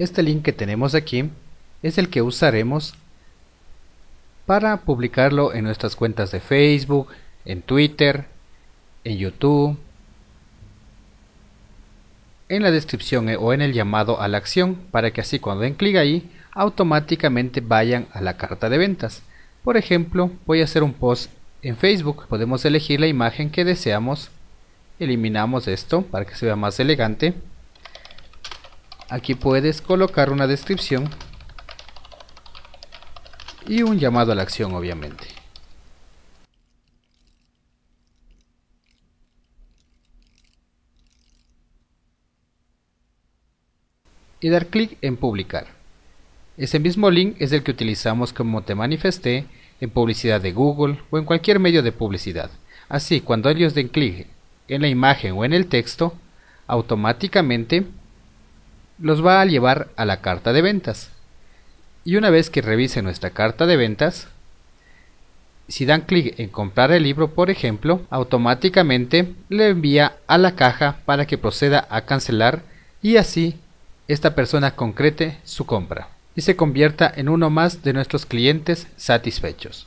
Este link que tenemos aquí es el que usaremos para publicarlo en nuestras cuentas de Facebook, en Twitter, en YouTube, en la descripción eh, o en el llamado a la acción para que así cuando den clic ahí automáticamente vayan a la carta de ventas. Por ejemplo, voy a hacer un post en Facebook, podemos elegir la imagen que deseamos, eliminamos esto para que se vea más elegante Aquí puedes colocar una descripción y un llamado a la acción obviamente. Y dar clic en publicar. Ese mismo link es el que utilizamos como te manifesté en publicidad de Google o en cualquier medio de publicidad. Así, cuando ellos den clic en la imagen o en el texto, automáticamente los va a llevar a la carta de ventas. Y una vez que revise nuestra carta de ventas, si dan clic en comprar el libro, por ejemplo, automáticamente le envía a la caja para que proceda a cancelar y así esta persona concrete su compra y se convierta en uno más de nuestros clientes satisfechos.